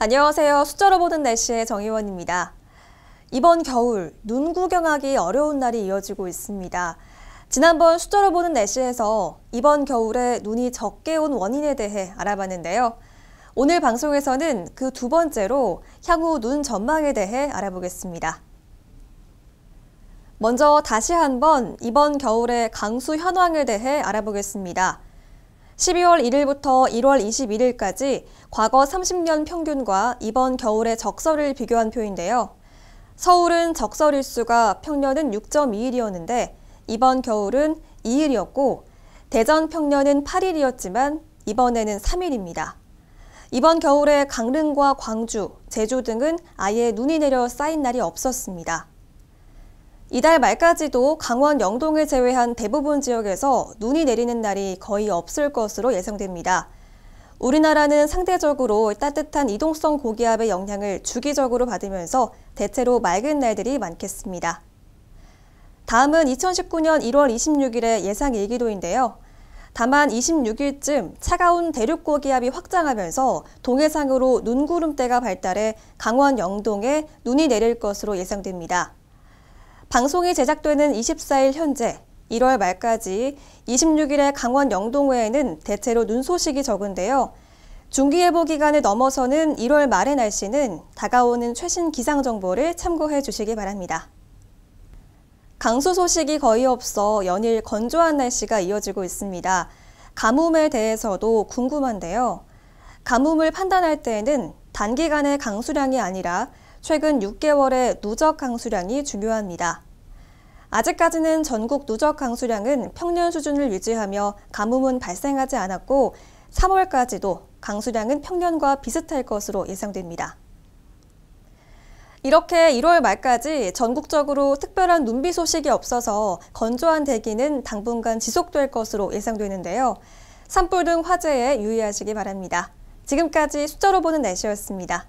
안녕하세요. 숫자로 보는 날씨의 정의원입니다. 이번 겨울, 눈 구경하기 어려운 날이 이어지고 있습니다. 지난번 숫자로 보는 날씨에서 이번 겨울에 눈이 적게 온 원인에 대해 알아봤는데요. 오늘 방송에서는 그 두 번째로 향후 눈 전망에 대해 알아보겠습니다. 먼저 다시 한번 이번 겨울의 강수 현황에 대해 알아보겠습니다. 12월 1일부터 1월 21일까지 과거 30년 평균과 이번 겨울의 적설을 비교한 표인데요. 서울은 적설일수가 평년은 6.2일이었는데 이번 겨울은 2일이었고 대전 평년은 8일이었지만 이번에는 3일입니다. 이번 겨울에 강릉과 광주, 제주 등은 아예 눈이 내려 쌓인 날이 없었습니다. 이달 말까지도 강원 영동을 제외한 대부분 지역에서 눈이 내리는 날이 거의 없을 것으로 예상됩니다. 우리나라는 상대적으로 따뜻한 이동성 고기압의 영향을 주기적으로 받으면서 대체로 맑은 날들이 많겠습니다. 다음은 2019년 1월 26일의 예상 일기도인데요. 다만 26일쯤 차가운 대륙 고기압이 확장하면서 동해상으로 눈구름대가 발달해 강원 영동에 눈이 내릴 것으로 예상됩니다. 방송이 제작되는 24일 현재 1월 말까지 26일에 강원 영동외에는 대체로 눈 소식이 적은데요. 중기예보 기간을 넘어서는 1월 말의 날씨는 다가오는 최신 기상 정보를 참고해 주시기 바랍니다. 강수 소식이 거의 없어 연일 건조한 날씨가 이어지고 있습니다. 가뭄에 대해서도 궁금한데요. 가뭄을 판단할 때에는 단기간의 강수량이 아니라 최근 6개월의 누적 강수량이 중요합니다. 아직까지는 전국 누적 강수량은 평년 수준을 유지하며 가뭄은 발생하지 않았고 3월까지도 강수량은 평년과 비슷할 것으로 예상됩니다. 이렇게 1월 말까지 전국적으로 특별한 눈비 소식이 없어서 건조한 대기는 당분간 지속될 것으로 예상되는데요. 산불 등 화재에 유의하시기 바랍니다. 지금까지 숫자로 보는 날씨였습니다.